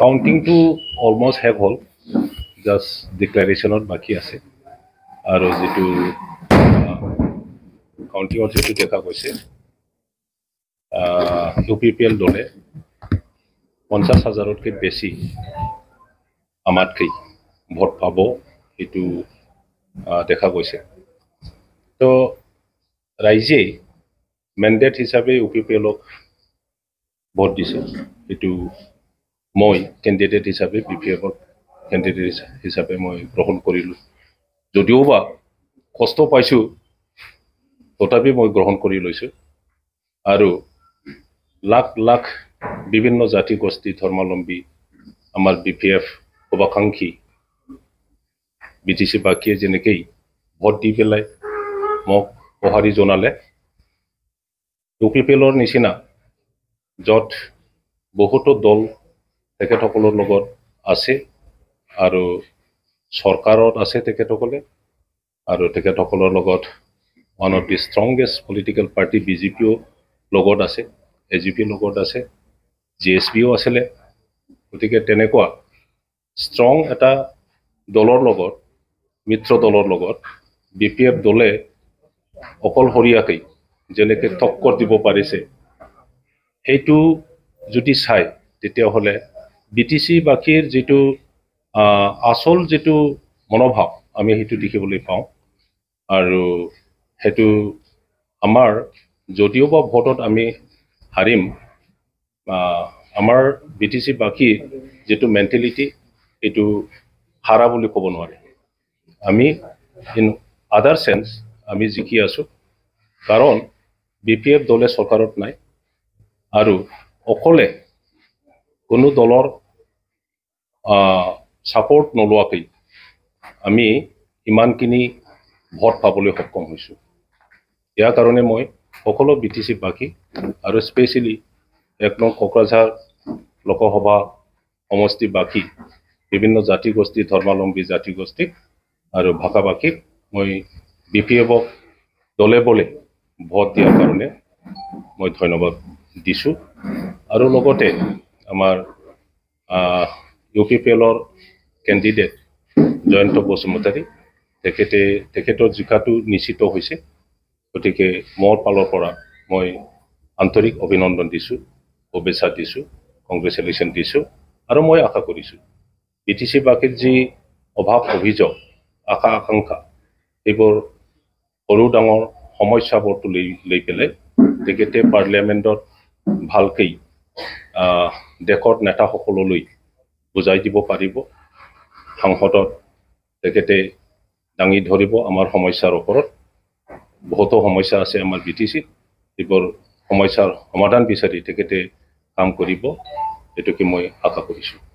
কাউণ্টিংটো almost হেভ হ'ল just ডিক্লেৰেশ্যনত বাকী আছে আৰু যিটো কাউণ্টিঙত যিটো দেখা গৈছে ইউ পি পি এল দলে পঞ্চাছ হাজাৰতকৈ বেছি আমাতকৈ ভোট পাব সেইটো দেখা গৈছে তো ৰাইজে মেণ্ডেট হিচাপে ইউ পি পি এলক ভোট দিছে সেইটো মই কেণ্ডিডেট হিচাপে বি পি এফত কেণ্ডিডেট হিচাপে মই গ্ৰহণ কৰিলোঁ যদিও বা কষ্ট পাইছোঁ তথাপি মই গ্ৰহণ কৰি লৈছোঁ আৰু লাখ লাখ বিভিন্ন জাতি গোষ্ঠী ধৰ্মাৱলম্বী আমাৰ বি পি এফ শুভাকাংক্ষী বি টি চি বাকীয়ে যেনেকেই ভোট দি পেলাই মোক সঁহাৰি জনালে টুকলিপেলৰ নিচিনা য'ত বহুতো দল তেখেতসকলৰ লগত আছে আৰু চৰকাৰত আছে তেখেতসকলে আৰু তেখেতসকলৰ লগত one of the strongest political party B J পিও লগত আছে এ জি পিৰ লগত আছে জি এছ পিও আছিলে গতিকে তেনেকুৱা ষ্ট্ৰং এটা দলৰ লগত মিত্ৰ দলৰ লগত বি পি এফ দলে অকলশৰীয়াকৈ যেনেকৈ টক্কৰ দিব পাৰিছে সেইটো যদি চায় তেতিয়াহ'লে বি টি চি বাসীৰ যিটো আচল যিটো মনোভাৱ আমি সেইটো দেখিবলৈ পাওঁ আৰু সেইটো আমাৰ যদিও বা ভোটত আমি হাৰিম আমাৰ বি টি চি বাসীৰ যিটো মেণ্টেলিটি এইটো হাৰা বুলি ক'ব নোৱাৰি আমি ইন আদাৰ চেঞ্চ আমি জিকি আছোঁ কাৰণ বি পি এফ দলে চৰকাৰত নাই আৰু অকলে কোনো দলৰ ছাপৰ্ট নোলোৱাকৈ আমি ইমানখিনি ভোট পাবলৈ সক্ষম হৈছোঁ ইয়াৰ কাৰণে মই সকলো বি টি চি চিবাসী আৰু স্পেচিয়েলি এক নং কোকৰাঝাৰ লোকসভা সমষ্টিবাসী বিভিন্ন জাতিগোষ্ঠী ধৰ্মাৱলম্বী জাতিগোষ্ঠী আৰু ভাষা ভাষীক মই বি পি এফক দলে বলে ভোট দিয়াৰ কাৰণে মই ধন্যবাদ দিছোঁ আৰু লগতে আমাৰ ইউপিপিএলৰ কেণ্ডিডেট জয়ন্ত বসুমতাৰী তেখেতে তেখেতৰ জিকাটো নিশ্চিত হৈছে গতিকে মোৰ ফালৰ পৰা মই আন্তৰিক অভিনন্দন দিছোঁ শুভেচ্ছা দিছোঁ কংগ্ৰেচুলেশ্যন দিছোঁ আৰু মই আশা কৰিছোঁ বি টি চি বাকীত যি অভাৱ অভিযোগ আশা আকাংক্ষা সেইবোৰ সৰু ডাঙৰ সমস্যাবোৰটো লৈ লৈ পেলাই তেখেতে পাৰ্লিয়ামেণ্টত ভালকৈ দেশৰ নেতাসকললৈ বুজাই দিব পাৰিব সাংসদত তেখেতে দাঙি ধৰিব আমাৰ সমস্যাৰ ওপৰত বহুতো সমস্যা আছে আমাৰ বি টি চিত যিবোৰ সমস্যাৰ সমাধান বিচাৰি তেখেতে কাম কৰিব এইটোকে মই আশা কৰিছোঁ